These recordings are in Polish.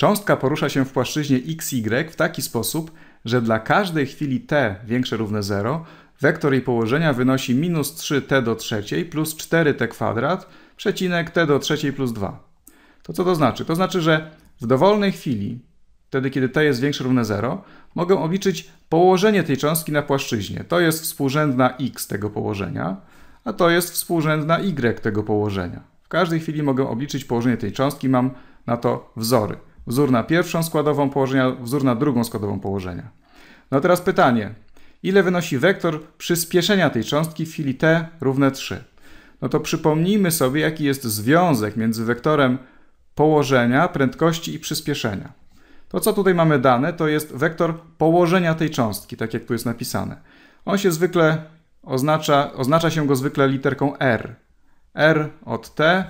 Cząstka porusza się w płaszczyźnie xy w taki sposób, że dla każdej chwili t większe równe 0 wektor jej położenia wynosi minus 3t do trzeciej plus 4t kwadrat przecinek t do trzeciej plus 2. To co to znaczy? To znaczy, że w dowolnej chwili, wtedy kiedy t jest większe równe 0, mogę obliczyć położenie tej cząstki na płaszczyźnie. To jest współrzędna x tego położenia, a to jest współrzędna y tego położenia. W każdej chwili mogę obliczyć położenie tej cząstki, mam na to wzory wzór na pierwszą składową położenia, wzór na drugą składową położenia. No teraz pytanie, ile wynosi wektor przyspieszenia tej cząstki w chwili t równe 3? No to przypomnijmy sobie, jaki jest związek między wektorem położenia, prędkości i przyspieszenia. To, co tutaj mamy dane, to jest wektor położenia tej cząstki, tak jak tu jest napisane. On się zwykle oznacza, oznacza się go zwykle literką r. r od t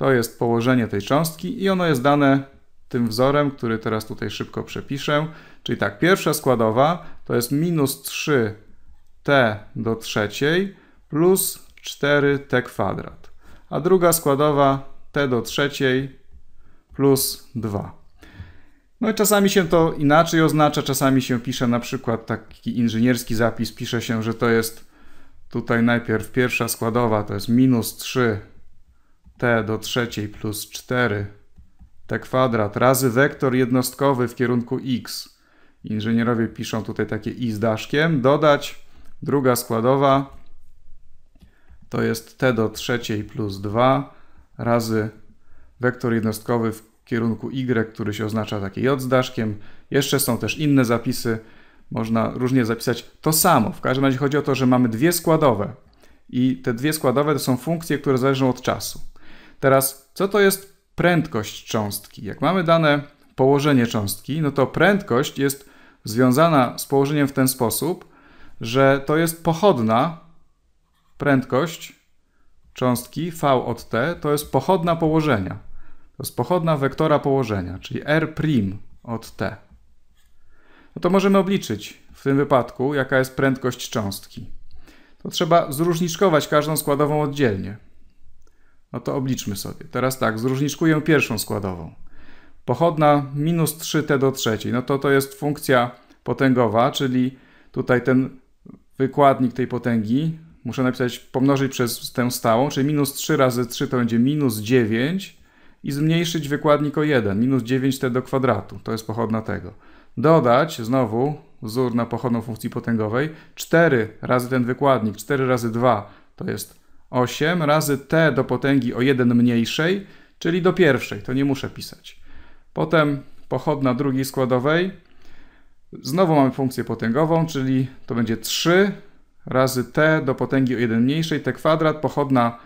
to jest położenie tej cząstki i ono jest dane tym wzorem, który teraz tutaj szybko przepiszę. Czyli tak, pierwsza składowa to jest minus 3t do trzeciej plus 4t kwadrat. A druga składowa t do trzeciej plus 2. No i czasami się to inaczej oznacza, czasami się pisze na przykład taki inżynierski zapis, pisze się, że to jest tutaj najpierw pierwsza składowa to jest minus 3 t do trzeciej plus 4 t kwadrat razy wektor jednostkowy w kierunku x. Inżynierowie piszą tutaj takie i z daszkiem. Dodać druga składowa to jest t do trzeciej plus 2 razy wektor jednostkowy w kierunku y, który się oznacza takie j z daszkiem. Jeszcze są też inne zapisy. Można różnie zapisać to samo. W każdym razie chodzi o to, że mamy dwie składowe. I te dwie składowe to są funkcje, które zależą od czasu. Teraz, co to jest prędkość cząstki? Jak mamy dane położenie cząstki, no to prędkość jest związana z położeniem w ten sposób, że to jest pochodna prędkość cząstki v od t, to jest pochodna położenia. To jest pochodna wektora położenia, czyli r' od t. No to możemy obliczyć w tym wypadku, jaka jest prędkość cząstki. To trzeba zróżniczkować każdą składową oddzielnie. No to obliczmy sobie. Teraz tak, zróżniczkuję pierwszą składową. Pochodna minus 3t do trzeciej, no to to jest funkcja potęgowa, czyli tutaj ten wykładnik tej potęgi muszę napisać, pomnożyć przez tę stałą, czyli minus 3 razy 3 to będzie minus 9 i zmniejszyć wykładnik o 1, minus 9t do kwadratu, to jest pochodna tego. Dodać znowu wzór na pochodną funkcji potęgowej 4 razy ten wykładnik, 4 razy 2 to jest 8 razy t do potęgi o 1 mniejszej, czyli do pierwszej, to nie muszę pisać. Potem pochodna drugiej składowej. Znowu mamy funkcję potęgową, czyli to będzie 3 razy t do potęgi o 1 mniejszej, t kwadrat, pochodna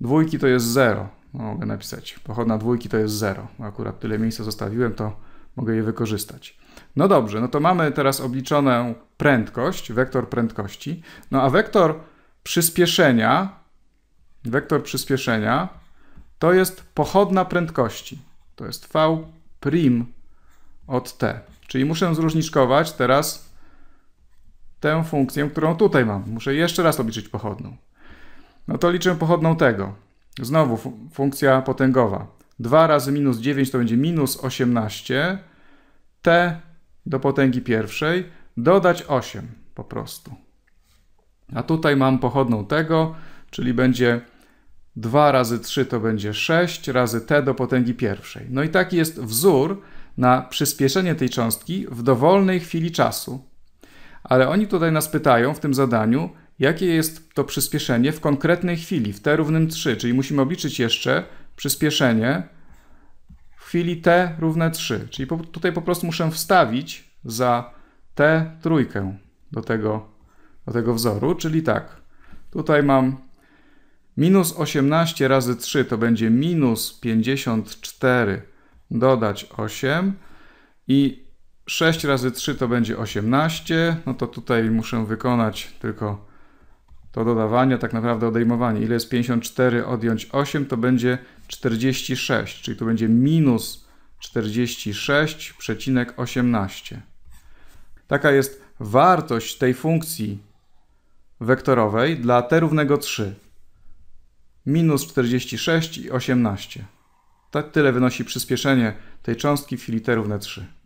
dwójki to jest 0. No, mogę napisać, pochodna dwójki to jest 0. Akurat tyle miejsca zostawiłem, to mogę je wykorzystać. No dobrze, no to mamy teraz obliczoną prędkość, wektor prędkości. No a wektor przyspieszenia wektor przyspieszenia, to jest pochodna prędkości. To jest V prim od t. Czyli muszę zróżniczkować teraz tę funkcję, którą tutaj mam. Muszę jeszcze raz obliczyć pochodną. No to liczę pochodną tego. Znowu funkcja potęgowa. 2 razy minus 9 to będzie minus 18. t do potęgi pierwszej dodać 8 po prostu. A tutaj mam pochodną tego, czyli będzie 2 razy 3 to będzie 6 razy t do potęgi pierwszej. No i taki jest wzór na przyspieszenie tej cząstki w dowolnej chwili czasu. Ale oni tutaj nas pytają w tym zadaniu, jakie jest to przyspieszenie w konkretnej chwili, w t równym 3, czyli musimy obliczyć jeszcze przyspieszenie w chwili t równe 3. Czyli po, tutaj po prostu muszę wstawić za t trójkę do tego, do tego wzoru, czyli tak. Tutaj mam Minus 18 razy 3 to będzie minus 54, dodać 8 i 6 razy 3 to będzie 18. No to tutaj muszę wykonać tylko to dodawanie, tak naprawdę odejmowanie. Ile jest 54 odjąć 8 to będzie 46, czyli to będzie minus 46,18. Taka jest wartość tej funkcji wektorowej dla t równego 3 minus 46 i 18. Tak tyle wynosi przyspieszenie tej cząstki w filiterówne 3.